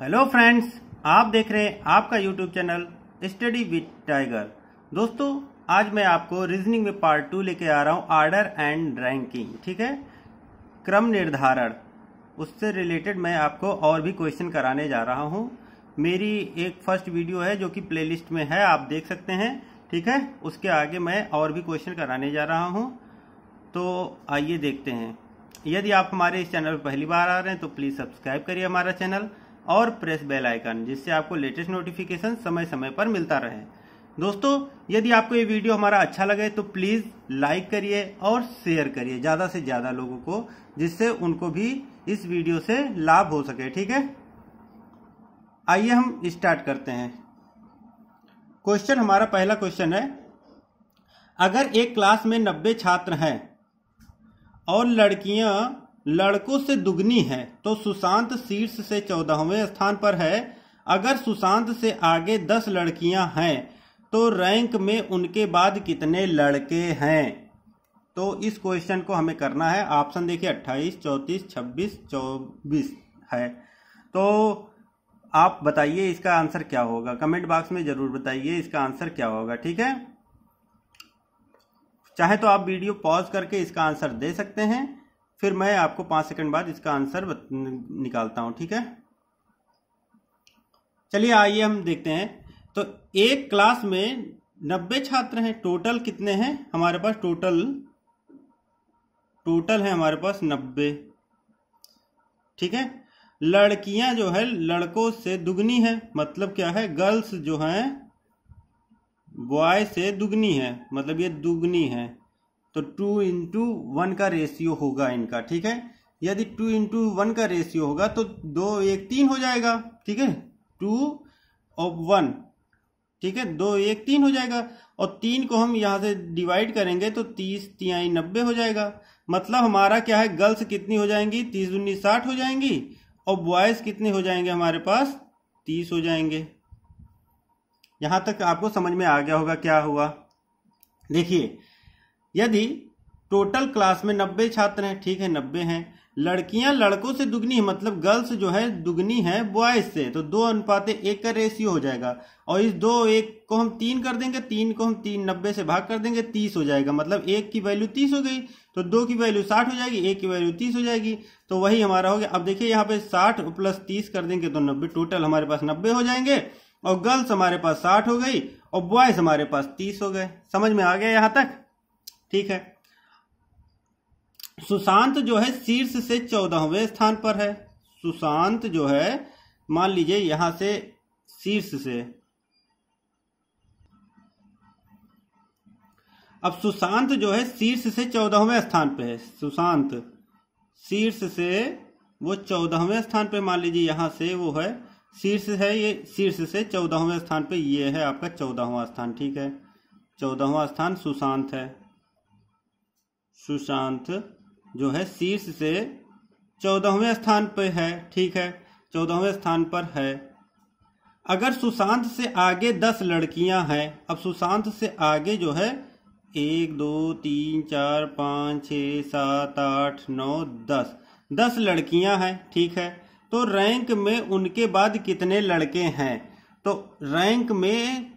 Hello friends आप देख रहे हैं आपका YouTube channel Study With Tiger दोस्तों आज मैं आपको रीजनिंग में पार्ट टू लेके आ रहा हूँ आर्डर एंड रैंकिंग ठीक है क्रम निर्धारण उससे रिलेटेड मैं आपको और भी क्वेश्चन कराने जा रहा हूँ मेरी एक फर्स्ट वीडियो है जो कि प्ले में है आप देख सकते हैं ठीक है उसके आगे मैं और भी क्वेश्चन कराने जा रहा हूँ तो आइए देखते हैं यदि आप हमारे इस चैनल पर पहली बार आ रहे हैं तो प्लीज़ सब्सक्राइब करिए हमारा चैनल और प्रेस बेल आइकन जिससे आपको लेटेस्ट नोटिफिकेशन समय समय पर मिलता रहे दोस्तों यदि आपको ये वीडियो हमारा अच्छा लगे तो प्लीज़ लाइक करिए और शेयर करिए ज़्यादा से ज़्यादा लोगों को जिससे उनको भी इस वीडियो से लाभ हो सके ठीक है आइए हम स्टार्ट करते हैं क्वेश्चन हमारा पहला क्वेश्चन है अगर एक क्लास में नब्बे छात्र हैं और लड़कियां लड़कों से दुगनी है तो सुशांत शीर्ष से चौदहवें स्थान पर है अगर सुशांत से आगे दस लड़कियां हैं तो रैंक में उनके बाद कितने लड़के हैं तो इस क्वेश्चन को हमें करना है ऑप्शन देखिए अट्ठाईस चौंतीस छब्बीस चौबीस है तो आप बताइए इसका आंसर क्या होगा कमेंट बॉक्स में जरूर बताइए इसका आंसर क्या होगा ठीक है चाहे तो आप वीडियो पॉज करके इसका आंसर दे सकते हैं फिर मैं आपको पाँच सेकंड बाद इसका आंसर निकालता हूँ ठीक है चलिए आइए हम देखते हैं तो एक क्लास में नब्बे छात्र हैं टोटल कितने हैं हमारे पास टोटल टोटल है हमारे पास नब्बे ठीक है लड़कियां जो है लड़कों से दुगनी है मतलब क्या है गर्ल्स जो हैं बॉय से दुगनी है मतलब ये दुगनी है तो टू इंटू वन का रेशियो होगा इनका ठीक है यदि टू इंटू वन का रेशियो होगा तो दो एक तीन हो जाएगा ठीक है टू और वन ठीक है दो एक तीन हो जाएगा और तीन को हम यहां से डिवाइड करेंगे तो तीस तिहाई नब्बे हो जाएगा मतलब हमारा क्या है गर्ल्स कितनी हो जाएंगी तीस उन्नीस साठ हो जाएंगी और बॉयज कितने हो जाएंगे हमारे पास तीस हो जाएंगे यहां तक आपको समझ में आ गया होगा क्या हुआ देखिए यदि टोटल क्लास में नब्बे छात्र हैं ठीक है नब्बे हैं लड़कियां लड़कों से दुगनी है मतलब गर्ल्स जो है दुगनी है बॉयज से तो दो अनुपात एक का रेशियो हो जाएगा और इस दो एक को हम तीन कर देंगे तीन को हम तीन नब्बे से भाग कर देंगे तीस हो जाएगा मतलब एक की वैल्यू तीस हो गई तो दो की वैल्यू साठ हो जाएगी एक की वैल्यू तीस हो जाएगी तो वही हमारा हो गया अब देखिए यहाँ पे साठ प्लस तीस कर देंगे तो नब्बे टोटल हमारे पास नब्बे हो जाएंगे और गर्ल्स हमारे पास साठ हो गई और बॉयज हमारे पास तीस हो गए समझ में आ गया यहाँ तक ठीक है सुशांत जो है शीर्ष से चौदहवें स्थान पर है सुशांत जो है मान लीजिए यहां से शीर्ष से अब सुशांत जो है शीर्ष से चौदहवें स्थान पे है सुशांत शीर्ष से वो चौदहवें स्थान पे मान लीजिए यहां से वो है शीर्ष है ये शीर्ष से चौदहवें स्थान पे ये है आपका चौदहवा स्थान ठीक है चौदहवा स्थान सुशांत है सुशांत जो है शीर्ष से चौदहवें स्थान पर है ठीक है चौदहवें स्थान पर है अगर सुशांत से आगे दस लड़कियां हैं अब सुशांत से आगे जो है एक दो तीन चार पाँच छ सात आठ नौ दस दस लड़कियां हैं ठीक है तो रैंक में उनके बाद कितने लड़के हैं तो रैंक में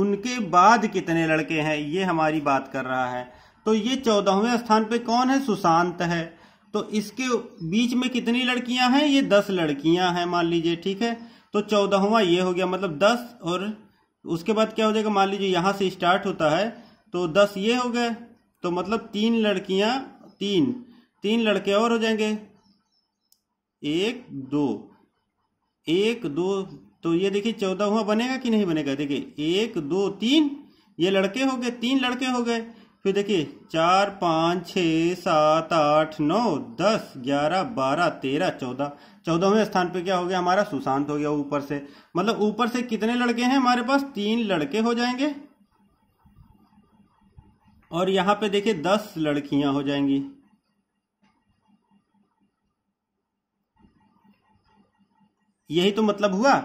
उनके बाद कितने लड़के हैं ये हमारी बात कर रहा है तो ये चौदहवें स्थान पे कौन है सुशांत है तो इसके बीच में कितनी लड़कियां हैं ये दस लड़कियां हैं मान लीजिए ठीक है तो चौदहवा ये हो गया मतलब दस और उसके बाद क्या हो जाएगा मान लीजिए यहां से स्टार्ट होता है तो दस ये हो गए तो मतलब तीन लड़कियां तीन तीन लड़के और हो जाएंगे एक दो एक दो तो ये देखिए चौदह हुआ बनेगा कि नहीं बनेगा देखिए एक दो तीन ये लड़के हो गए तीन लड़के हो गए फिर देखिए चार पाँच छ सात आठ नौ दस ग्यारह बारह तेरह चौदह चौदहवें स्थान पे क्या हो गया हमारा सुशांत हो गया ऊपर से मतलब ऊपर से कितने लड़के हैं हमारे पास तीन लड़के हो जाएंगे और यहाँ पे देखिए दस लड़कियां हो जाएंगी यही तो मतलब हुआ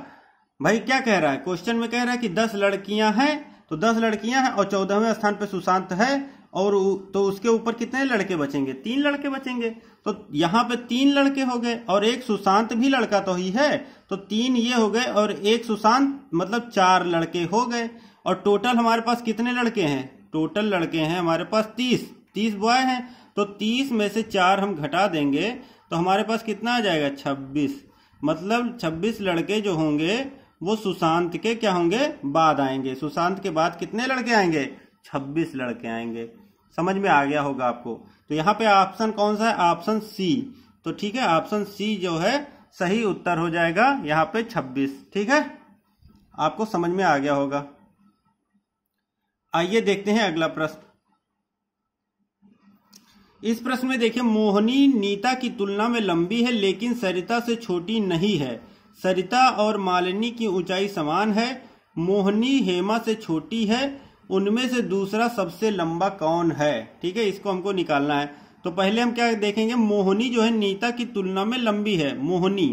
भाई क्या कह रहा है क्वेश्चन में कह रहा है कि दस लड़कियां हैं तो दस लड़कियां हैं और चौदहवें स्थान पर सुशांत है और तो उसके ऊपर कितने लड़के बचेंगे तीन लड़के बचेंगे तो यहाँ पे तीन लड़के हो गए और एक सुशांत भी लड़का तो ही है तो तीन ये हो गए और एक सुशांत मतलब चार लड़के हो गए और टोटल हमारे पास कितने लड़के हैं टोटल लड़के हैं हमारे पास तीस तीस बॉय हैं तो तीस में से चार हम घटा देंगे तो हमारे पास कितना आ जाएगा छब्बीस मतलब छब्बीस लड़के जो होंगे वो सुशांत के क्या होंगे बाद आएंगे सुशांत के बाद कितने लड़के आएंगे छब्बीस लड़के आएंगे समझ में आ गया होगा आपको तो यहाँ पे ऑप्शन कौन सा है ऑप्शन सी तो ठीक है ऑप्शन सी जो है सही उत्तर हो जाएगा यहाँ पे छब्बीस ठीक है आपको समझ में आ गया होगा आइए देखते हैं अगला प्रश्न इस प्रश्न में देखिये मोहनी नीता की तुलना में लंबी है लेकिन सरिता से छोटी नहीं है सरिता और मालिनी की ऊंचाई समान है मोहनी हेमा से छोटी है उनमें से दूसरा सबसे लंबा कौन है ठीक है इसको हमको निकालना है तो पहले हम क्या देखेंगे मोहनी जो है नीता की तुलना में लंबी है मोहनी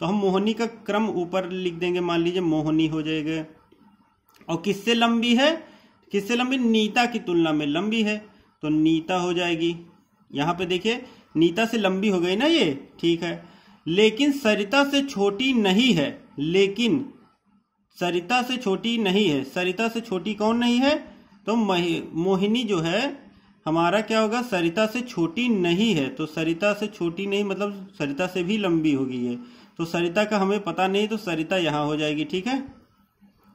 तो हम मोहनी का क्रम ऊपर लिख देंगे मान लीजिए मोहनी हो जाएगा और किससे लंबी है किससे लंबी नीता की तुलना में लंबी है तो नीता हो जाएगी यहां पे देखिए नीता से लंबी हो गई ना ये ठीक है लेकिन सरिता से छोटी नहीं है लेकिन सरिता से छोटी नहीं है सरिता से छोटी कौन नहीं है तो मोहिनी जो है हमारा क्या होगा सरिता से छोटी नहीं है तो सरिता से छोटी नहीं मतलब सरिता से भी लंबी होगी ये तो सरिता का हमें पता नहीं तो सरिता यहाँ हो जाएगी ठीक है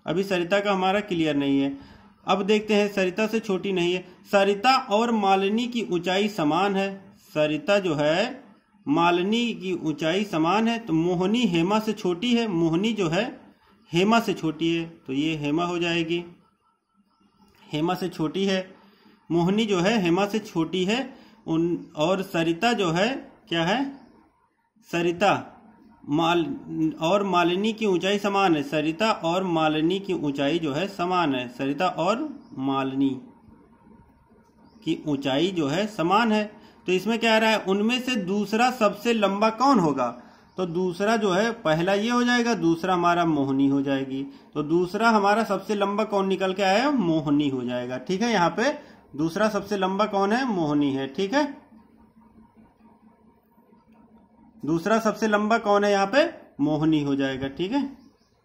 अभी सरिता का हमारा क्लियर नहीं है अब देखते हैं सरिता से छोटी नहीं है सरिता और मालिनी की ऊंचाई समान है सरिता जो है मालिनी की ऊंचाई समान है तो मोहनी हेमा से छोटी है मोहनी जो है हेमा से छोटी है तो ये हेमा हो जाएगी हेमा से छोटी है मोहनी जो है हेमा से छोटी है उन और सरिता जो है क्या है सरिता माल और मालिनी की ऊंचाई समान है सरिता और मालिनी की ऊंचाई जो है समान है सरिता और मालिनी की ऊंचाई जो है समान है तो इसमें क्या आ रहा है उनमें से दूसरा सबसे लंबा कौन होगा तो दूसरा जो है पहला ये हो जाएगा दूसरा हमारा मोहनी हो जाएगी तो दूसरा हमारा सबसे लंबा कौन निकल के आया मोहनी हो जाएगा ठीक है यहाँ पे दूसरा सबसे लंबा कौन है मोहनी है ठीक है दूसरा सबसे लंबा कौन है यहाँ पे मोहनी हो जाएगा ठीक है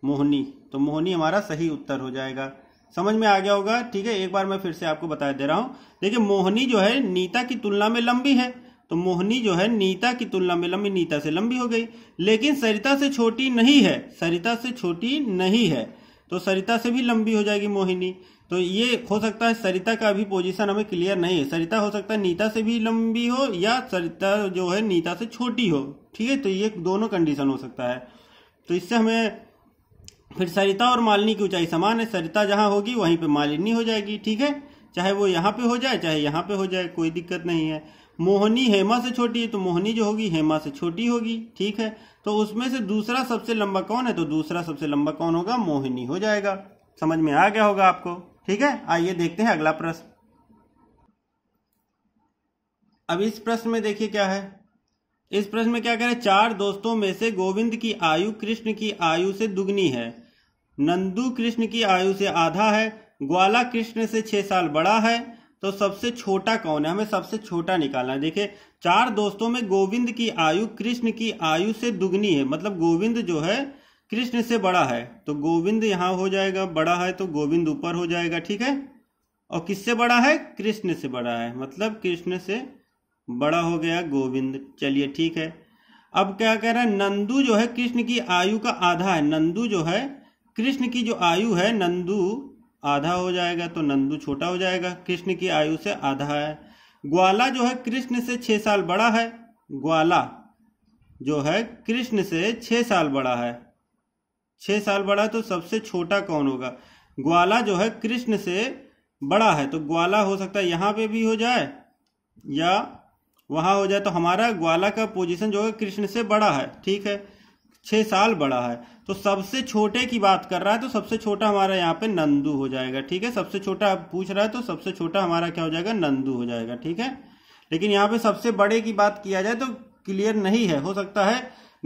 मोहनी तो मोहनी हमारा सही उत्तर हो जाएगा समझ में आ गया होगा ठीक है एक बार मैं फिर से आपको बता दे रहा हूं देखिए मोहनी जो है नीता की तुलना में लंबी है तो मोहनी जो है नीता की तुलना में लंबी नीता से लंबी हो गई लेकिन सरिता से छोटी नहीं है सरिता से छोटी नहीं है तो सरिता से भी लंबी हो जाएगी मोहिनी तो ये हो सकता है सरिता का अभी पोजीशन हमें क्लियर नहीं है सरिता हो सकता है नीता से भी लंबी हो या सरिता जो है नीता से छोटी हो ठीक है तो ये दोनों कंडीशन हो सकता है तो इससे हमें फिर सरिता और मालिनी की ऊंचाई समान है सरिता जहां होगी वहीं पे मालिनी हो जाएगी ठीक है चाहे वो यहाँ पे हो जाए चाहे यहाँ पे हो जाए कोई दिक्कत नहीं है मोहनी हेमा से छोटी है तो मोहनी जो होगी हेमा से छोटी होगी ठीक है तो उसमें से दूसरा सबसे लंबा कौन है तो दूसरा सबसे लंबा कौन होगा मोहिनी हो जाएगा समझ में आ गया होगा आपको ठीक है आइए देखते हैं अगला प्रश्न अब इस प्रश्न में देखिए क्या है इस प्रश्न में क्या कह रहे हैं चार दोस्तों में से गोविंद की आयु कृष्ण की आयु से दुगनी है नंदू कृष्ण की आयु से आधा है ग्वाला कृष्ण से छह साल बड़ा है तो सबसे छोटा कौन है हमें सबसे छोटा निकालना है देखिये चार दोस्तों में गोविंद की आयु कृष्ण की आयु से दुगनी है मतलब गोविंद जो है कृष्ण से बड़ा है तो गोविंद यहाँ हो जाएगा बड़ा है तो गोविंद ऊपर हो जाएगा ठीक है और किससे बड़ा है कृष्ण से बड़ा है मतलब कृष्ण से बड़ा हो गया गोविंद चलिए ठीक है अब क्या कह रहा है नंदू जो है कृष्ण की आयु का आधा है नंदू जो है कृष्ण की जो आयु है नंदू आधा हो जाएगा तो नंदू छोटा हो जाएगा कृष्ण की आयु से आधा है ग्वाला जो है कृष्ण से छह साल बड़ा है ग्वाला जो है कृष्ण से छह साल बड़ा है छह साल बड़ा तो सबसे छोटा कौन होगा ग्वाला जो है कृष्ण से बड़ा है तो ग्वाला हो सकता है यहां पे भी हो जाए या वहां हो जाए तो हमारा ग्वाला का पोजीशन जो है कृष्ण से बड़ा है ठीक है छह साल बड़ा है तो सबसे छोटे की बात कर रहा है तो सबसे छोटा हमारा यहाँ पे नंदू हो जाएगा ठीक है सबसे छोटा पूछ रहा है तो सबसे छोटा हमारा क्या हो जाएगा नंदू हो जाएगा ठीक है लेकिन यहाँ पे सबसे बड़े की बात किया जाए तो क्लियर नहीं है हो सकता है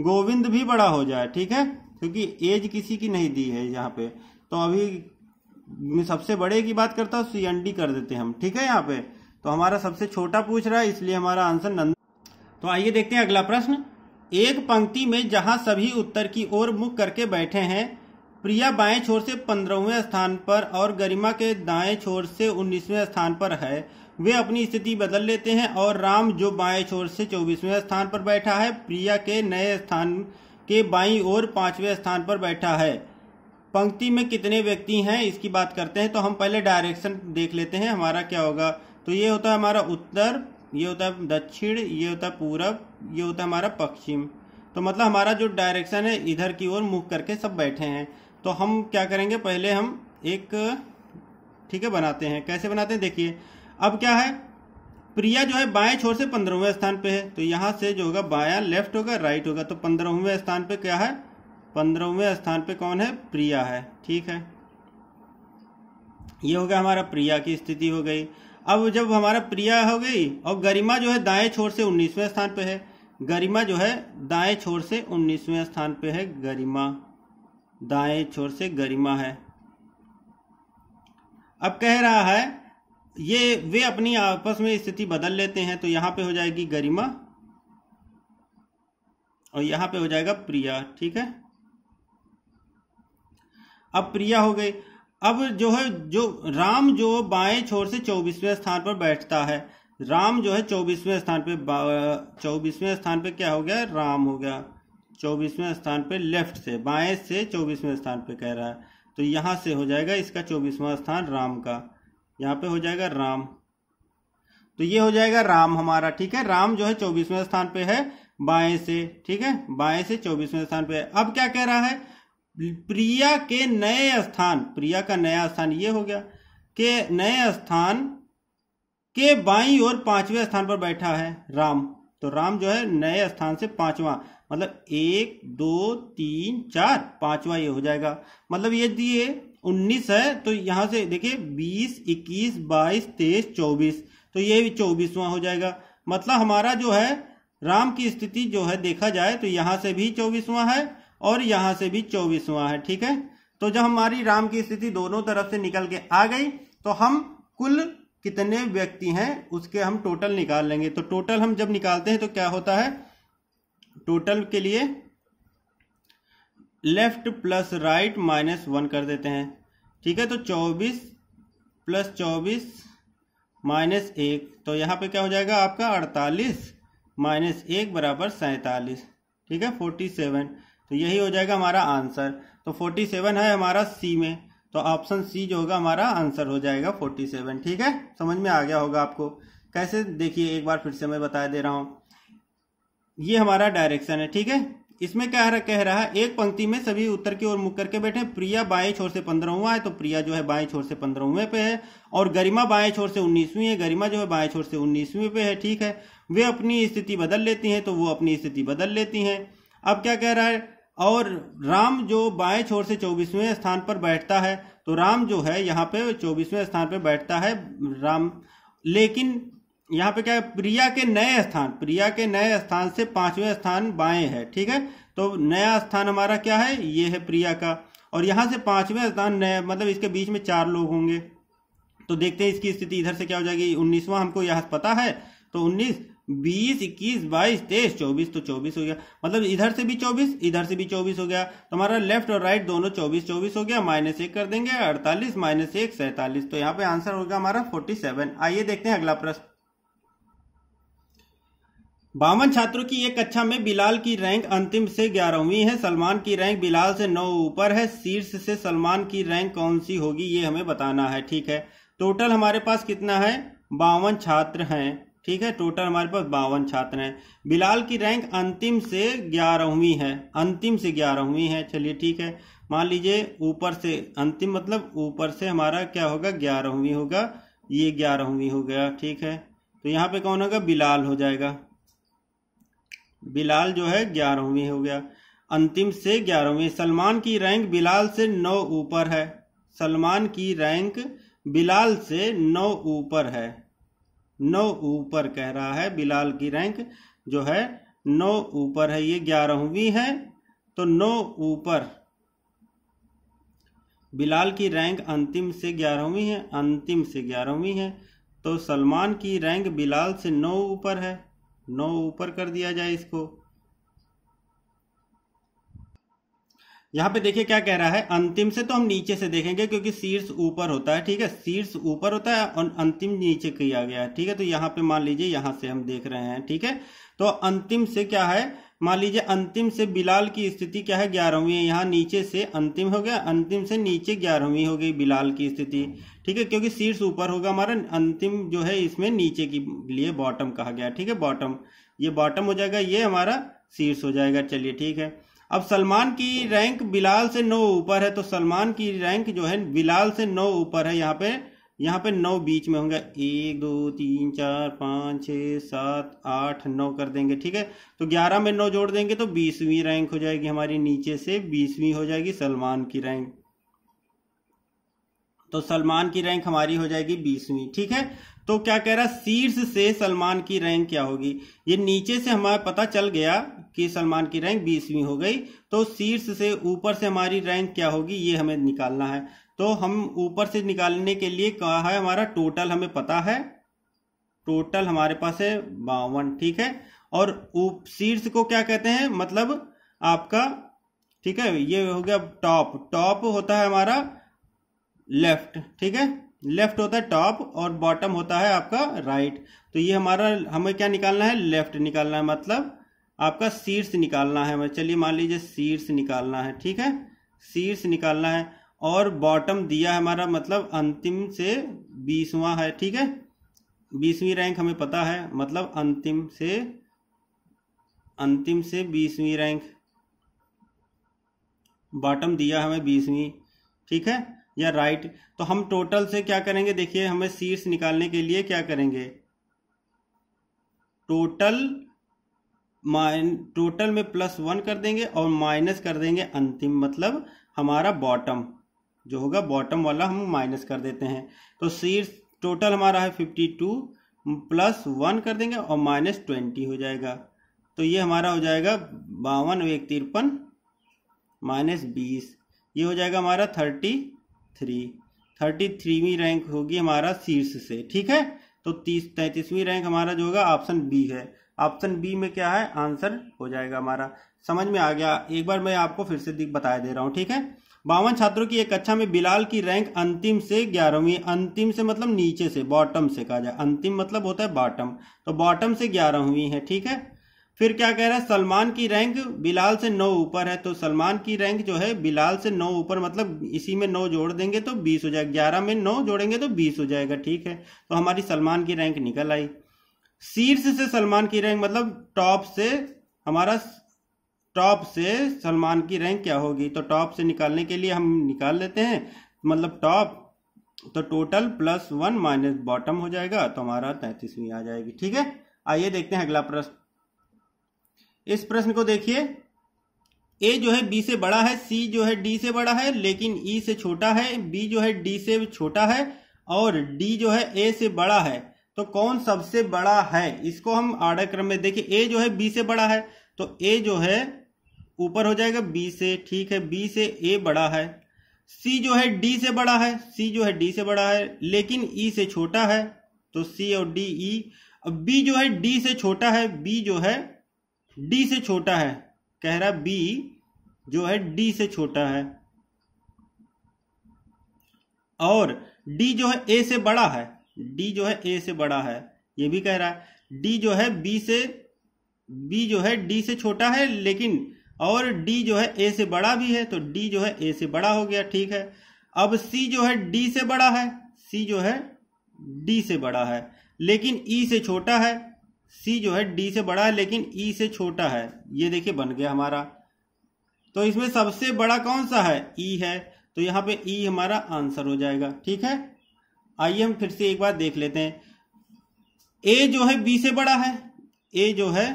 गोविंद भी बड़ा हो जाए ठीक है क्योंकि एज किसी की नहीं दी है यहाँ पे तो अभी सबसे बड़े की बात करता सी एन डी कर देते हैं हम ठीक है यहाँ पे तो हमारा सबसे छोटा पूछ रहा है इसलिए हमारा आंसर नंद तो आइए देखते हैं अगला प्रश्न एक पंक्ति में जहां सभी उत्तर की ओर मुख करके बैठे हैं प्रिया बाएं छोर से पंद्रहवें स्थान पर और गरिमा के दाएं छोर से उन्नीसवें स्थान पर है वे अपनी स्थिति बदल लेते हैं और राम जो बाएं छोर से चौबीसवें स्थान पर बैठा है प्रिया के नए स्थान के बाई ओर पांचवें स्थान पर बैठा है पंक्ति में कितने व्यक्ति हैं इसकी बात करते हैं तो हम पहले डायरेक्शन देख लेते हैं हमारा क्या होगा तो ये होता है हमारा उत्तर ये होता है दक्षिण ये होता है पूरब ये होता है हमारा पश्चिम तो मतलब हमारा जो डायरेक्शन है इधर की ओर मुख करके सब बैठे हैं तो हम क्या करेंगे पहले हम एक ठीक है बनाते हैं कैसे बनाते हैं देखिए अब क्या है प्रिया जो है बाएं छोर से पंद्रहवें स्थान पे है तो यहाँ से जो होगा बाया लेफ्ट होगा राइट होगा तो पंद्रहवें स्थान पे क्या है पंद्रहवें स्थान पे कौन है प्रिया है ठीक है ये हो गया हमारा प्रिया की स्थिति हो गई अब जब हमारा प्रिया हो गई और गरिमा जो है दाएं छोर से उन्नीसवें स्थान पे है गरिमा जो है दाएं छोर से उन्नीसवें स्थान पे है गरिमा दाएं छोर से गरिमा है अब कह रहा है ये वे अपनी आपस में स्थिति बदल लेते हैं तो यहां पे हो जाएगी गरिमा और यहां पे हो जाएगा प्रिया ठीक है अब प्रिया हो गई अब जो है जो राम जो बाएं छोर से चौबीसवें स्थान पर बैठता है राम जो है चौबीसवें स्थान पे चौबीसवें स्थान पे क्या हो गया राम हो गया चौबीसवें स्थान पे लेफ्ट से बाएं से चौबीसवें स्थान पे कह रहा है तो यहाँ से हो जाएगा इसका चौबीसवां स्थान राम का यहाँ पे हो जाएगा राम तो ये हो जाएगा राम हमारा ठीक है राम जो है चौबीसवें स्थान पे है बाएं से ठीक है बाएं से चौबीसवें स्थान पे है अब क्या कह रहा है प्रिया के नए स्थान प्रिया का नया स्थान ये हो गया के नए स्थान के बाई और पांचवें स्थान पर बैठा है राम तो राम जो है नए स्थान से पांचवा मतलब एक दो तीन चार पांचवा ये हो जाएगा मतलब ये दिए उन्नीस है तो यहां से देखिए बीस इक्कीस बाईस तेईस चौबीस तो ये भी चौबीसवा हो जाएगा मतलब हमारा जो है राम की स्थिति जो है देखा जाए तो यहां से भी चौबीसवा है और यहां से भी चौबीसवां है ठीक है तो जब हमारी राम की स्थिति दोनों तरफ से निकल के आ गई तो हम कुल कितने व्यक्ति हैं उसके हम टोटल निकाल लेंगे तो टोटल हम जब निकालते हैं तो क्या होता है टोटल के लिए left plus right minus one कर देते हैं ठीक है तो चौबीस प्लस चौबीस माइनस एक तो यहाँ पे क्या हो जाएगा आपका अड़तालीस माइनस एक बराबर सैतालीस ठीक है फोर्टी सेवन तो यही हो जाएगा हमारा आंसर तो फोर्टी सेवन है हमारा सी में तो ऑप्शन सी जो होगा हमारा आंसर हो जाएगा फोर्टी सेवन ठीक है समझ में आ गया होगा आपको कैसे देखिए एक बार फिर से मैं बता दे रहा हूँ ये हमारा डायरेक्शन है ठीक है इसमें क्या रहा, कह रहा है एक पंक्ति में सभी उत्तर की ओर मुख करके बैठे प्रिया बाएं छोर से पंद्रहवा है तो प्रिया जो है बाएं छोर से पंद्रहवें पे है और गरिमा बाएं छोर से उन्नीसवीं है गरिमा जो है बाएं छोर से उन्नीसवीं पे है ठीक है वे अपनी स्थिति बदल लेती हैं तो वो अपनी स्थिति बदल लेती हैं अब क्या कह रहा है और राम जो बाएं छोर से चौबीसवें स्थान पर बैठता है तो राम जो है यहाँ पे चौबीसवें स्थान पर बैठता है राम लेकिन यहाँ पे क्या है प्रिया के नए स्थान प्रिया के नए स्थान से पांचवें स्थान बाएं है ठीक है तो नया स्थान हमारा क्या है ये है प्रिया का और यहां से पांचवें स्थान नया मतलब इसके बीच में चार लोग होंगे तो देखते हैं इसकी स्थिति इधर से क्या हो जाएगी उन्नीसवा हमको यह पता है तो उन्नीस बीस इक्कीस बाईस तेईस चौबीस तो चौबीस हो गया मतलब इधर से भी चौबीस इधर से भी चौबीस हो गया तो हमारा लेफ्ट और राइट दोनों चौबीस चौबीस हो गया माइनस एक कर देंगे अड़तालीस माइनस एक सैतालीस तो यहाँ पे आंसर होगा हमारा फोर्टी सेवन आइए देखते हैं अगला प्रश्न बावन छात्रों की एक कक्षा में बिलाल की रैंक अंतिम से ग्यारहवीं है सलमान की रैंक बिलाल से नौ ऊपर है शीर्ष से सलमान की रैंक कौन सी होगी ये हमें बताना है ठीक है टोटल हमारे पास कितना है बावन छात्र हैं ठीक है टोटल हमारे पास बावन छात्र हैं बिलाल की रैंक अंतिम से ग्यारहवीं है अंतिम से ग्यारहवीं है चलिए ठीक है मान लीजिए ऊपर से अंतिम मतलब ऊपर से हमारा क्या होगा ग्यारहवीं होगा ये ग्यारहवीं हो गया ठीक है तो यहाँ पे कौन होगा बिलाल हो जाएगा बिलाल जो है ग्यारहवीं हो गया अंतिम से ग्यारहवीं सलमान की रैंक बिलाल से नौ ऊपर है सलमान की रैंक बिलाल से नौ ऊपर है नौ ऊपर कह रहा है बिलाल की रैंक जो है नौ ऊपर है ये ग्यारहवीं है तो नौ ऊपर बिलाल की रैंक अंतिम से ग्यारहवीं है अंतिम से ग्यारहवीं है तो सलमान की रैंक बिलाल से नौ ऊपर है नौ ऊपर कर दिया जाए इसको यहाँ पे देखिए क्या कह रहा है अंतिम से तो हम नीचे से देखेंगे क्योंकि शीर्ष ऊपर होता है ठीक है शीर्ष ऊपर होता है और अंतिम नीचे किया गया है ठीक है तो यहाँ पे मान लीजिए यहाँ से हम देख रहे हैं ठीक है तो अंतिम से क्या है मान लीजिए अंतिम से बिलाल की स्थिति क्या है ग्यारहवीं है यहाँ नीचे से अंतिम हो गया अंतिम से नीचे ग्यारहवीं हो गई बिलाल की स्थिति ठीक है क्योंकि शीर्ष ऊपर होगा हमारा अंतिम जो है इसमें नीचे के लिए बॉटम कहा गया ठीक है बॉटम ये बॉटम हो जाएगा ये हमारा शीर्ष हो जाएगा चलिए ठीक है अब सलमान की रैंक बिलाल से नौ ऊपर है तो सलमान की रैंक जो है बिलाल से नौ ऊपर है यहाँ पे यहाँ पे नौ बीच में होंगे एक दो तीन चार पाँच छः सात आठ नौ कर देंगे ठीक है तो ग्यारह में नौ जोड़ देंगे तो बीसवीं रैंक हो जाएगी हमारी नीचे से बीसवीं हो जाएगी सलमान की रैंक तो सलमान की रैंक हमारी हो जाएगी बीसवीं ठीक है तो क्या कह रहा है शीर्ष से सलमान की रैंक क्या होगी ये नीचे से हमारा पता चल गया कि सलमान की रैंक बीसवीं हो गई तो शीर्ष से ऊपर से हमारी रैंक क्या होगी ये हमें निकालना है तो हम ऊपर से निकालने के लिए कहा है हमारा टोटल हमें पता है टोटल हमारे पास है बावन ठीक है और शीर्ष को क्या कहते हैं मतलब आपका ठीक है ये हो गया टॉप टॉप होता है हमारा लेफ्ट ठीक है लेफ्ट होता है टॉप और बॉटम होता है आपका राइट right. तो ये हमारा हमें क्या निकालना है लेफ्ट निकालना है मतलब आपका शीर्ष निकालना है चलिए मान लीजिए शीर्ष निकालना है ठीक है शीर्ष निकालना है और बॉटम दिया हमारा मतलब अंतिम से बीसवा है ठीक है बीसवीं रैंक हमें पता है मतलब अंतिम से अंतिम से बीसवीं रैंक बॉटम दिया हमें बीसवीं ठीक है या राइट तो हम टोटल से क्या करेंगे देखिए हमें सीट्स निकालने के लिए क्या करेंगे टोटल माइन टोटल में प्लस वन कर देंगे और माइनस कर देंगे अंतिम मतलब हमारा बॉटम जो होगा बॉटम वाला हम माइनस कर देते हैं तो सीट्स टोटल हमारा है फिफ्टी टू प्लस वन कर देंगे और माइनस ट्वेंटी हो जाएगा तो ये हमारा हो जाएगा बावन एक तिरपन माइनस बीस ये हो जाएगा हमारा थर्टी थ्री थर्टी थ्रीवीं रैंक होगी हमारा शीर्ष से ठीक है तो तीस तैंतीसवीं रैंक हमारा जो होगा ऑप्शन बी है ऑप्शन बी में क्या है आंसर हो जाएगा हमारा समझ में आ गया एक बार मैं आपको फिर से बताया दे रहा हूँ ठीक है बावन छात्रों की एक कक्षा में बिलाल की रैंक अंतिम से ग्यारहवीं अंतिम से मतलब नीचे से बॉटम से कहा जाए अंतिम मतलब होता है बॉटम तो बॉटम से ग्यारहवीं है ठीक है फिर क्या कह रहा है सलमान की रैंक बिलाल से नौ ऊपर है तो सलमान की रैंक जो है बिलाल से नौ ऊपर मतलब इसी में नौ जोड़ देंगे तो बीस हो जाएगा ग्यारह में नौ जोड़ेंगे तो बीस हो जाएगा ठीक है तो हमारी सलमान की रैंक निकल आई शीर्ष से सलमान की रैंक मतलब टॉप से हमारा टॉप से सलमान की रैंक क्या होगी तो टॉप से निकालने के लिए हम निकाल लेते हैं मतलब टॉप तो total plus one minus bottom हो जाएगा तो हमारा तैतीसवीं आ जाएगी ठीक है आइए देखते हैं अगला प्रश्न इस प्रश्न को देखिए ए जो है बी से बड़ा है सी जो है डी से बड़ा है लेकिन ई e से छोटा है बी जो है डी से छोटा है और डी जो है ए से बड़ा है तो कौन सबसे बड़ा है इसको हम आर्डर क्रम में देखिए ए जो है बी से बड़ा है तो ए जो है ऊपर हो जाएगा बी से ठीक है बी से ए बड़ा है सी जो है डी से बड़ा है सी जो है डी से बड़ा है लेकिन ई e से छोटा है तो सी और डी ई e, अब बी जो है डी से छोटा है बी जो है डी से छोटा है कह रहा बी जो है डी से छोटा है और डी जो है ए से बड़ा है डी जो है ए से बड़ा है ये भी कह रहा है डी जो है बी से बी जो है डी से छोटा है लेकिन और डी जो है ए से बड़ा भी है तो डी जो है ए से बड़ा हो गया ठीक है अब सी जो है डी से बड़ा है सी जो है डी से बड़ा है लेकिन ई e से छोटा है सी जो है डी से बड़ा है लेकिन ई e से छोटा है ये देखिए बन गया हमारा तो इसमें सबसे बड़ा कौन सा है ई e है तो यहाँ पे ई e हमारा आंसर हो जाएगा ठीक है आइए हम फिर से एक बार देख लेते हैं ए जो है बी से बड़ा है ए जो है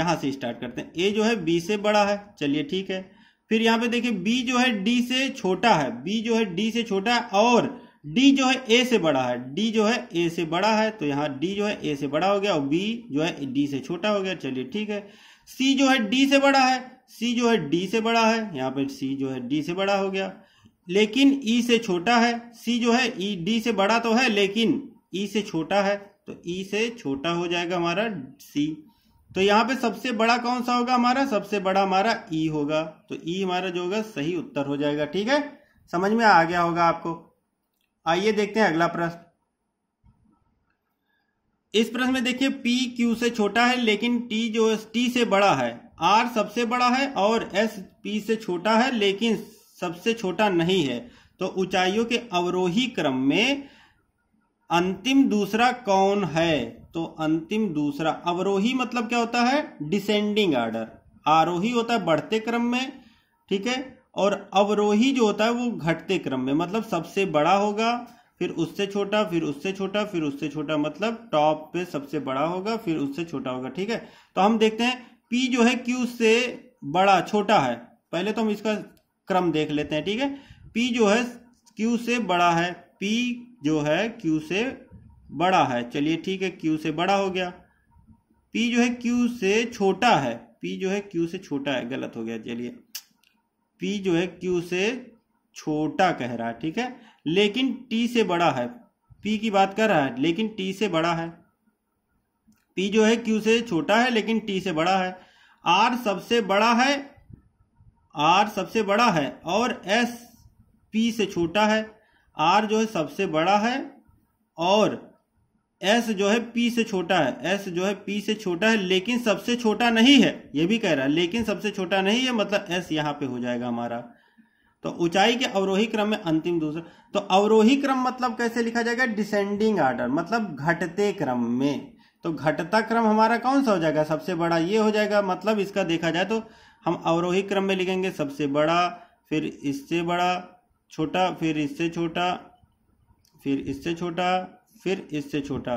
यहां से स्टार्ट करते हैं ए जो है बी से बड़ा है चलिए ठीक है फिर यहां पे देखिए बी जो है डी से छोटा है बी जो है डी से छोटा है और डी जो है ए से बड़ा है डी जो है ए से बड़ा है तो यहाँ डी जो है ए से बड़ा हो गया और बी जो है डी से छोटा हो गया चलिए ठीक है सी जो है डी से बड़ा है सी जो है डी से बड़ा है यहाँ पे सी जो है डी से बड़ा हो गया लेकिन ई e से छोटा है सी जो है ई e, डी से बड़ा तो है लेकिन ई e से छोटा है तो ई से छोटा हो जाएगा हमारा सी तो यहाँ पे सबसे बड़ा कौन सा होगा हमारा सबसे बड़ा हमारा ई होगा तो ई हमारा जो होगा सही उत्तर हो जाएगा ठीक है समझ में आ गया होगा आपको आइए देखते हैं अगला प्रश्न इस प्रश्न में देखिए पी क्यू से छोटा है लेकिन टी जो टी से बड़ा है आर सबसे बड़ा है और एस पी से छोटा है लेकिन सबसे छोटा नहीं है तो ऊंचाइयों के अवरोही क्रम में अंतिम दूसरा कौन है तो अंतिम दूसरा अवरोही मतलब क्या होता है डिसेंडिंग ऑर्डर आरोही होता है बढ़ते क्रम में ठीक है और अवरोही जो होता है वो घटते क्रम में मतलब सबसे बड़ा होगा फिर उससे छोटा फिर उससे छोटा फिर उससे छोटा मतलब टॉप पे सबसे बड़ा होगा फिर उससे छोटा होगा ठीक है तो हम देखते हैं पी जो है क्यू से बड़ा छोटा है पहले तो हम इसका क्रम देख लेते हैं ठीक है पी जो है क्यू से बड़ा है पी जो है क्यू से बड़ा है चलिए ठीक है क्यू से बड़ा हो गया पी जो है क्यू से छोटा है पी जो है क्यू से छोटा है गलत हो गया चलिए पी जो है क्यू से छोटा कह रहा है ठीक है लेकिन टी से बड़ा है पी की बात कर रहा है लेकिन टी से बड़ा है पी जो है क्यू से छोटा है लेकिन टी से बड़ा है आर सबसे बड़ा है आर सबसे बड़ा है और एस पी से छोटा है आर जो है सबसे बड़ा है और एस जो है पी से छोटा है एस जो है पी से छोटा है लेकिन सबसे छोटा नहीं है ये भी कह रहा है लेकिन सबसे छोटा नहीं है मतलब एस यहाँ पे हो जाएगा हमारा तो ऊंचाई के अवरोही क्रम में अंतिम दूसरा तो अवरोही क्रम मतलब कैसे लिखा जाएगा डिसेंडिंग ऑर्डर मतलब घटते क्रम में तो घटता क्रम हमारा कौन सा हो जाएगा सबसे बड़ा ये हो जाएगा मतलब इसका देखा जाए तो हम अवरोही क्रम में लिखेंगे सबसे बड़ा फिर इससे बड़ा छोटा फिर इससे छोटा फिर इससे छोटा फिर इससे छोटा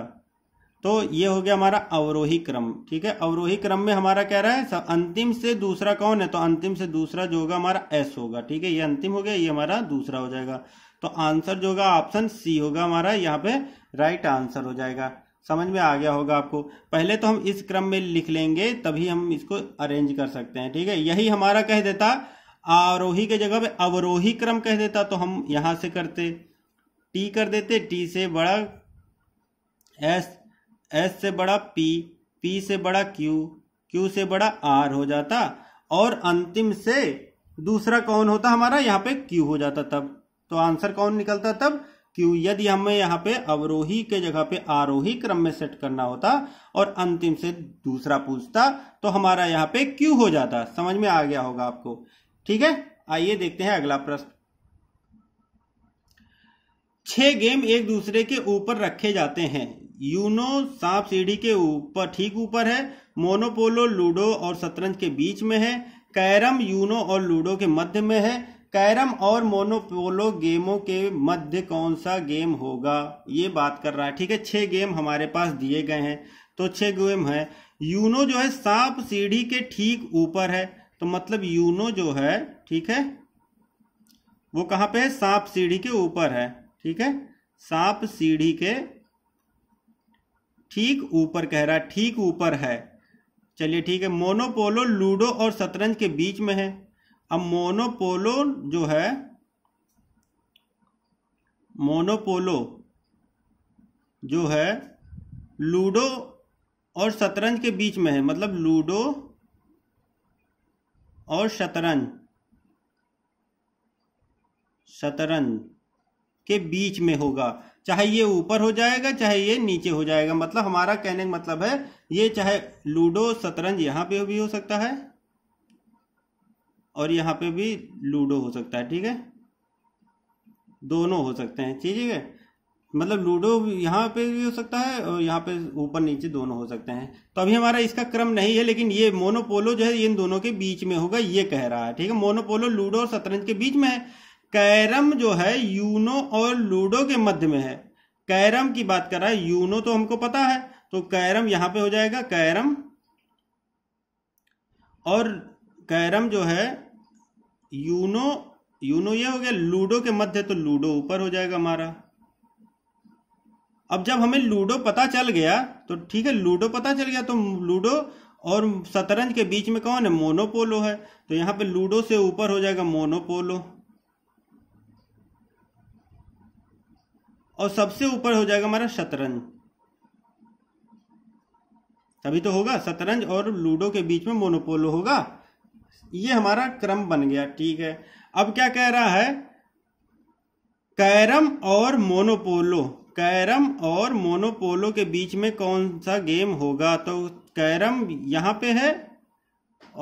तो ये हो गया हमारा अवरोही क्रम ठीक है अवरोही क्रम में हमारा कह रहा है अंतिम से दूसरा कौन है तो अंतिम से दूसरा जो होगा हमारा एस होगा ठीक है ये अंतिम हो गया ये हमारा दूसरा हो जाएगा तो आंसर जो होगा ऑप्शन सी होगा हमारा यहाँ पे राइट आंसर हो जाएगा समझ में आ गया होगा आपको पहले तो हम इस क्रम में लिख लेंगे तभी हम इसको अरेंज कर सकते हैं ठीक है यही हमारा कह देता आरोही के जगह पे अवरोही क्रम कह देता तो हम यहां से करते टी कर देते टी से बड़ा एस एस से बड़ा पी पी से बड़ा क्यू क्यू से बड़ा आर हो जाता और अंतिम से दूसरा कौन होता हमारा यहाँ पे क्यू हो जाता तब तो आंसर कौन निकलता तब क्यू यदि हमें यहाँ पे अवरोही के जगह पे आरोही क्रम में सेट करना होता और अंतिम से दूसरा पूछता तो हमारा यहाँ पे क्यू हो जाता समझ में आ गया होगा आपको ठीक है आइए देखते हैं अगला प्रश्न छह गेम एक दूसरे के ऊपर रखे जाते हैं यूनो सांप सीढ़ी के ऊपर ठीक ऊपर है मोनोपोलो लूडो और शतरंज के बीच में है कैरम यूनो और लूडो के मध्य में है कैरम और मोनोपोलो गेमों के मध्य कौन सा गेम होगा ये बात कर रहा है ठीक है छह गेम हमारे पास दिए गए हैं तो छह गेम है यूनो जो है सांप सीढ़ी के ठीक ऊपर है तो मतलब यूनो जो है ठीक है वो कहां पे है सांप सीढ़ी के ऊपर है ठीक है सांप सीढ़ी के ठीक ऊपर कह रहा है ठीक ऊपर है चलिए ठीक है मोनोपोलो लूडो और शतरंज के बीच में है अब मोनोपोलो जो है मोनोपोलो जो है लूडो और शतरंज के बीच में है मतलब लूडो और शतरंज शतरंज के बीच में होगा चाहे ये ऊपर हो जाएगा चाहे ये नीचे हो जाएगा मतलब हमारा कहने का मतलब है ये चाहे लूडो शतरंज यहाँ पे भी हो सकता है और यहाँ पे भी लूडो हो सकता है ठीक है दोनों हो सकते हैं ठीक है मतलब लूडो यहाँ पे भी हो सकता है और यहाँ पे ऊपर नीचे दोनों हो सकते हैं तो अभी हमारा इसका क्रम नहीं है लेकिन ये मोनोपोलो जो है इन दोनों के बीच में होगा ये कह रहा है ठीक है मोनोपोलो लूडो और शतरंज के बीच में है कैरम जो है यूनो और लूडो के मध्य में है कैरम की बात कर रहा है यूनो तो हमको पता है तो कैरम यहां पे हो जाएगा कैरम और कैरम जो है यूनो यूनो ये हो गया लूडो के मध्य तो लूडो ऊपर हो जाएगा हमारा अब जब हमें लूडो पता चल गया तो ठीक है लूडो पता चल गया तो लूडो और शतरंज के बीच में कौन है मोनोपोलो है तो यहां पे लूडो से ऊपर हो जाएगा मोनोपोलो और सबसे ऊपर हो जाएगा हमारा शतरंज तभी तो होगा शतरंज और लूडो के बीच में मोनोपोलो होगा ये हमारा क्रम बन गया ठीक है अब क्या कह रहा है कैरम और मोनोपोलो कैरम और मोनोपोलो के बीच में कौन सा गेम होगा तो कैरम यहां पे है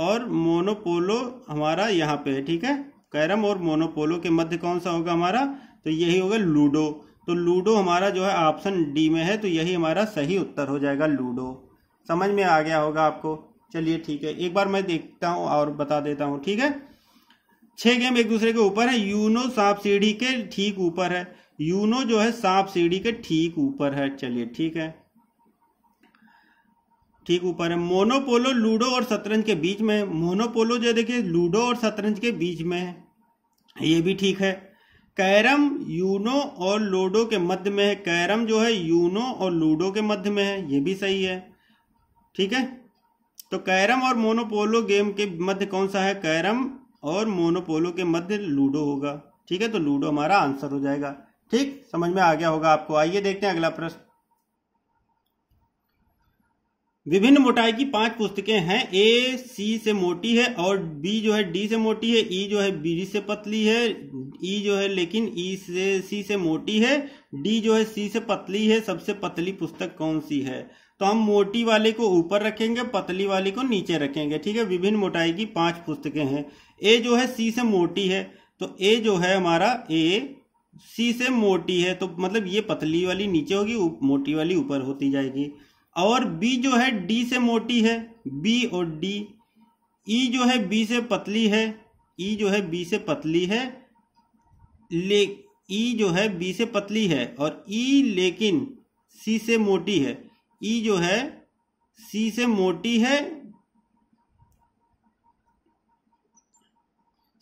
और मोनोपोलो हमारा यहां पे है ठीक है कैरम और मोनोपोलो के मध्य कौन सा होगा हमारा तो यही होगा लूडो तो लूडो हमारा जो है ऑप्शन डी में है तो यही हमारा सही उत्तर हो जाएगा लूडो समझ में आ गया होगा आपको चलिए ठीक है एक बार मैं देखता हूँ और बता देता हूँ ठीक है छह गेम एक दूसरे के ऊपर है यूनो सांप सीढ़ी के ठीक ऊपर है यूनो जो है सांप सीढ़ी के ठीक ऊपर है चलिए ठीक है ठीक ऊपर है मोनोपोलो लूडो और शतरंज के बीच में मोनोपोलो जो देखिए लूडो और शतरंज के बीच में है ये भी ठीक है कैरम यूनो और लूडो के मध्य में है कैरम जो है यूनो और लूडो के मध्य में है ये भी सही है ठीक है तो कैरम और मोनोपोलो गेम के मध्य कौन सा है कैरम और मोनोपोलो के मध्य लूडो होगा ठीक है तो लूडो हमारा आंसर हो जाएगा ठीक समझ में आ गया होगा आपको आइए देखते हैं अगला प्रश्न विभिन्न मोटाई की पांच पुस्तकें हैं ए सी से मोटी है और बी जो है डी से मोटी है ई e जो है बी से पतली है ई e जो है लेकिन ई e से सी से मोटी है डी जो है सी से पतली है सबसे पतली पुस्तक कौन सी है तो हम मोटी वाले को ऊपर रखेंगे पतली वाले को नीचे रखेंगे ठीक है विभिन्न मोटाई की पांच पुस्तकें हैं ए जो है सी से मोटी है तो ए जो है हमारा ए सी से मोटी है तो मतलब ये पतली वाली नीचे होगी मोटी वाली ऊपर होती जाएगी और बी जो है डी से मोटी है बी और डी ई e जो है बी से पतली है ई e जो है बी से पतली है ले ई e जो है बी से पतली है और ई e लेकिन सी से मोटी है ई e जो है सी से मोटी है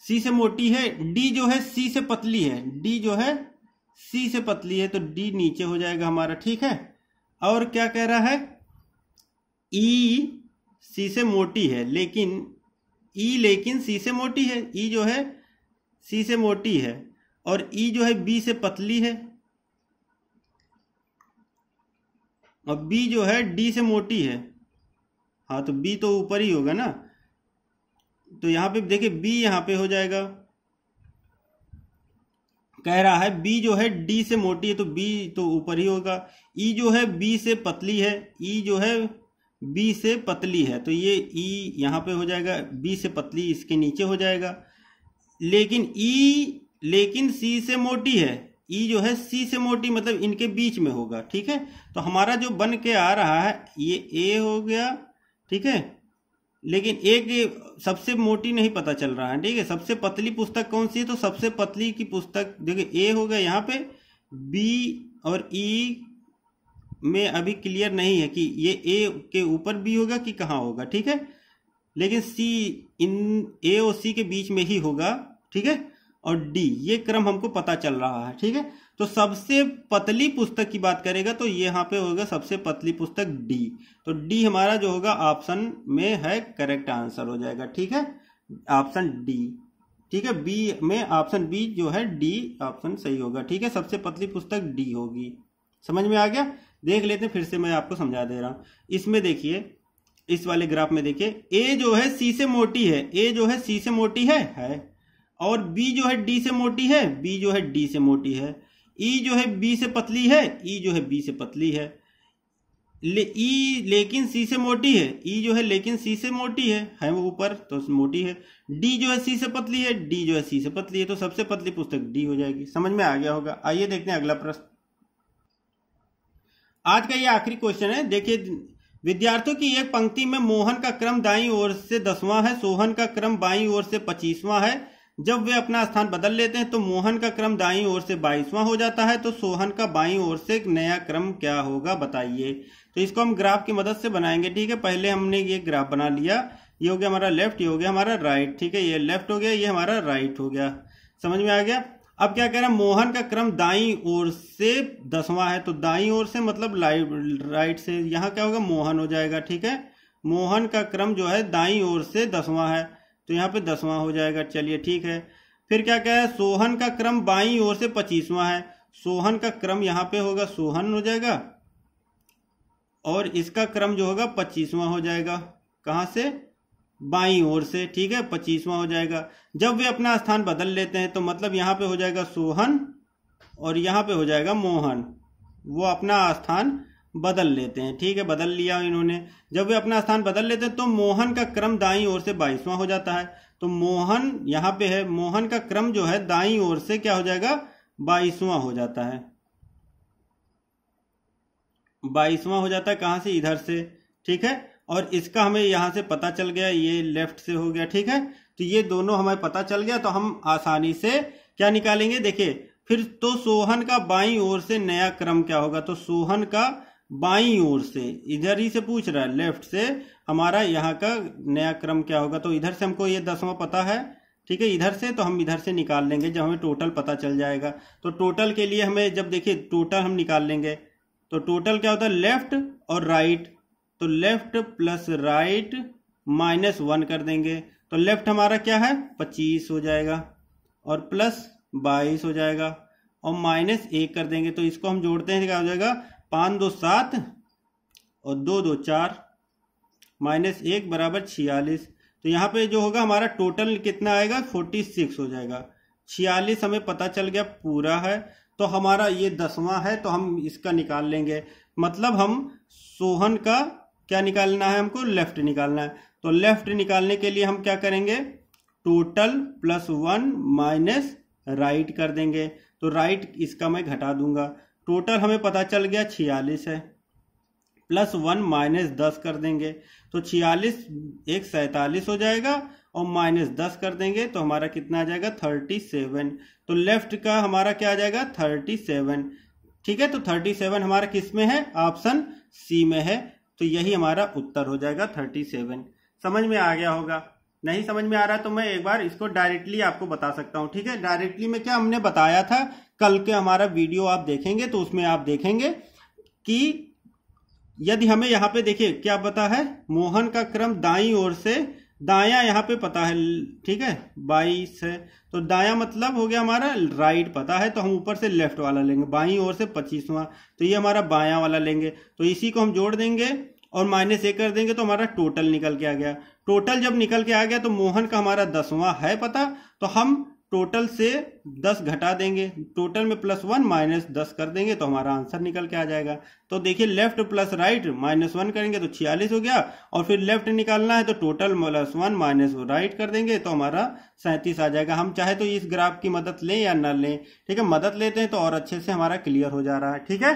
सी से मोटी है डी जो है सी से पतली है डी जो है सी से पतली है तो डी नीचे हो जाएगा हमारा ठीक है और क्या कह रहा है ई सी से मोटी है लेकिन ई लेकिन सी से मोटी है ई जो है सी से मोटी है और ई जो है बी से पतली है और बी जो है डी से मोटी है हाँ तो बी तो ऊपर ही होगा ना तो यहां पे देखिए बी यहां पे हो जाएगा कह रहा है बी जो है डी से मोटी है तो बी तो ऊपर ही होगा ई जो है बी से पतली है ई जो है बी से पतली है तो ये ई यहाँ पे हो जाएगा बी से पतली इसके नीचे हो जाएगा लेकिन ई लेकिन सी से मोटी है ई जो है सी से मोटी मतलब इनके बीच में होगा ठीक है तो हमारा जो बन के आ रहा है ये ए हो गया ठीक है लेकिन एक सबसे मोटी नहीं पता चल रहा है ठीक है सबसे पतली पुस्तक कौन सी है तो सबसे पतली की पुस्तक देखिए ए हो गया यहाँ पे बी और ई में अभी क्लियर नहीं है कि ये ए के ऊपर भी होगा कि कहाँ होगा ठीक है लेकिन सी इन ए और सी के बीच में ही होगा ठीक है और डी ये क्रम हमको पता चल रहा है ठीक है तो सबसे पतली पुस्तक की बात करेगा तो ये यहाँ पे होगा सबसे पतली पुस्तक डी तो डी हमारा जो होगा ऑप्शन में है करेक्ट आंसर हो जाएगा ठीक है ऑप्शन डी ठीक है बी में ऑप्शन बी जो है डी ऑप्शन सही होगा ठीक है सबसे पतली पुस्तक डी होगी समझ में आ गया देख लेते हैं फिर से मैं आपको समझा दे रहा हूं इसमें देखिए इस वाले ग्राफ में देखिए ए जो है सी से मोटी है ए जो है सी से मोटी है है और बी जो है डी से मोटी है बी जो है डी से मोटी है ई e जो है बी से पतली है ई e जो है बी से पतली है ले, ई लेकिन सी से मोटी है ई जो है लेकिन सी से मोटी है है वो ऊपर तो मोटी है डी जो है सी से पतली है डी जो है सी से पतली है तो सबसे पतली पुस्तक डी हो जाएगी समझ में आ गया होगा आइए देखते हैं अगला प्रश्न आज का ये आखिरी क्वेश्चन है देखिए विद्यार्थियों की एक पंक्ति में मोहन का क्रम दाई ओर से दसवां है सोहन का क्रम बाई ओर से पच्चीसवां है जब वे अपना स्थान बदल लेते हैं तो मोहन का क्रम दाई ओर से बाईसवां हो जाता है तो सोहन का बाई ओर से नया क्रम क्या होगा बताइए तो इसको हम ग्राफ की मदद से बनाएंगे ठीक है पहले हमने ये ग्राफ बना लिया ये हो गया हमारा लेफ्ट ये हो गया हमारा राइट ठीक है ये लेफ्ट हो गया ये हमारा राइट हो गया समझ में आ गया अब क्या कह रहा है मोहन का क्रम दाई ओर से दसवां है तो दाई ओर से मतलब राइट से यहाँ क्या होगा मोहन हो जाएगा ठीक है मोहन का क्रम जो है दाई ओर से दसवां है तो यहाँ पे दसवां हो जाएगा चलिए ठीक है फिर क्या कह रहे है सोहन का क्रम बाई ओर से पच्चीसवां है सोहन का क्रम यहाँ पे होगा सोहन हो जाएगा और इसका क्रम जो होगा पच्चीसवां हो जाएगा कहाँ से बाई ओर से ठीक है पच्चीसवां हो जाएगा जब वे अपना स्थान बदल लेते हैं तो मतलब यहाँ पे हो जाएगा सोहन और यहाँ पे हो जाएगा मोहन वो अपना स्थान बदल लेते हैं ठीक है बदल लिया इन्होंने जब वे अपना स्थान बदल लेते हैं तो मोहन का क्रम दाई ओर से बाईसवां हो जाता है तो मोहन यहाँ पे है मोहन का क्रम जो है दाई ओर से क्या हो जाएगा बाईसवां हो जाता है बाईसवां हो जाता है कहां से इधर से ठीक है और इसका हमें यहाँ से पता चल गया ये लेफ्ट से हो गया ठीक है तो ये दोनों हमें पता चल गया तो हम आसानी से क्या निकालेंगे देखिए फिर तो सोहन का बाई ओर से नया क्रम क्या होगा तो सोहन का बाई ओर से इधर ही से पूछ रहा है लेफ्ट से हमारा यहाँ का नया क्रम क्या होगा तो इधर से हमको ये दसवां पता है ठीक है इधर से तो हम इधर से निकाल लेंगे जब हमें टोटल पता चल जाएगा तो टोटल के लिए हमें जब देखिए टोटल हम निकाल लेंगे तो टोटल क्या होता है लेफ्ट और राइट तो left plus right minus one कर देंगे तो लेफ्ट हमारा क्या है पच्चीस हो जाएगा और प्लस बाईस हो जाएगा और माइनस एक कर देंगे तो इसको हम जोड़ते हैं क्या हो जाएगा पाँच दो सात और दो दो चार माइनस एक बराबर छियालीस तो यहाँ पे जो होगा हमारा टोटल कितना आएगा फोर्टी सिक्स हो जाएगा छियालीस हमें पता चल गया पूरा है तो हमारा ये दसवां है तो हम इसका निकाल लेंगे मतलब हम सोहन का क्या निकालना है हमको लेफ्ट निकालना है तो लेफ्ट निकालने के लिए हम क्या करेंगे total plus one minus right कर देंगे तो राइट इसका मैं घटा दूंगा टोटल हमें पता चल गया छियालीस है प्लस वन माइनस दस कर देंगे तो छियालीस एक सैतालीस हो जाएगा और माइनस दस कर देंगे तो हमारा कितना आ जाएगा थर्टी सेवन तो लेफ्ट का हमारा क्या आ जाएगा थर्टी सेवन ठीक है तो थर्टी सेवन हमारा किस में है ऑप्शन सी में है तो यही हमारा उत्तर हो जाएगा थर्टी सेवन समझ में आ गया होगा नहीं समझ में आ रहा तो मैं एक बार इसको डायरेक्टली आपको बता सकता हूं ठीक है डायरेक्टली में क्या हमने बताया था कल के हमारा वीडियो आप देखेंगे तो उसमें आप देखेंगे कि यदि हमें यहां पे देखिए क्या पता है मोहन का क्रम दाई ओर से दाया यहाँ पे पता है ठीक है बाईस है तो दाया मतलब हो गया हमारा राइट पता है तो हम ऊपर से लेफ्ट वाला लेंगे बाई और से पच्चीसवा तो ये हमारा बाया वाला लेंगे तो इसी को हम जोड़ देंगे और माइनस एक कर देंगे तो हमारा टोटल निकल के आ गया टोटल जब निकल के आ गया तो मोहन का हमारा दसवां है पता तो हम टोटल से दस घटा देंगे टोटल में प्लस वन माइनस दस कर देंगे तो हमारा आंसर निकल के आ जाएगा तो देखिए left plus right minus one करेंगे तो छियालीस हो गया और फिर लेफ्ट निकालना है तो total plus one minus right कर देंगे तो हमारा सैंतीस आ जाएगा हम चाहे तो इस ग्राफ की मदद लें या न लें ठीक है मदद लेते हैं तो और अच्छे से हमारा क्लियर हो जा रहा है ठीक है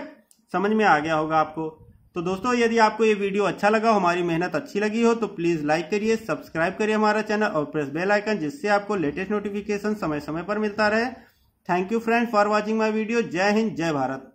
समझ में आ गया होगा आपको तो दोस्तों यदि आपको ये वीडियो अच्छा लगा हो हमारी मेहनत अच्छी लगी हो तो प्लीज़ लाइक करिए सब्सक्राइब करिए हमारा चैनल और प्रेस बेल आइकन जिससे आपको लेटेस्ट नोटिफिकेशन समय समय पर मिलता रहे thank you friend for watching my video जय हिंद जय भारत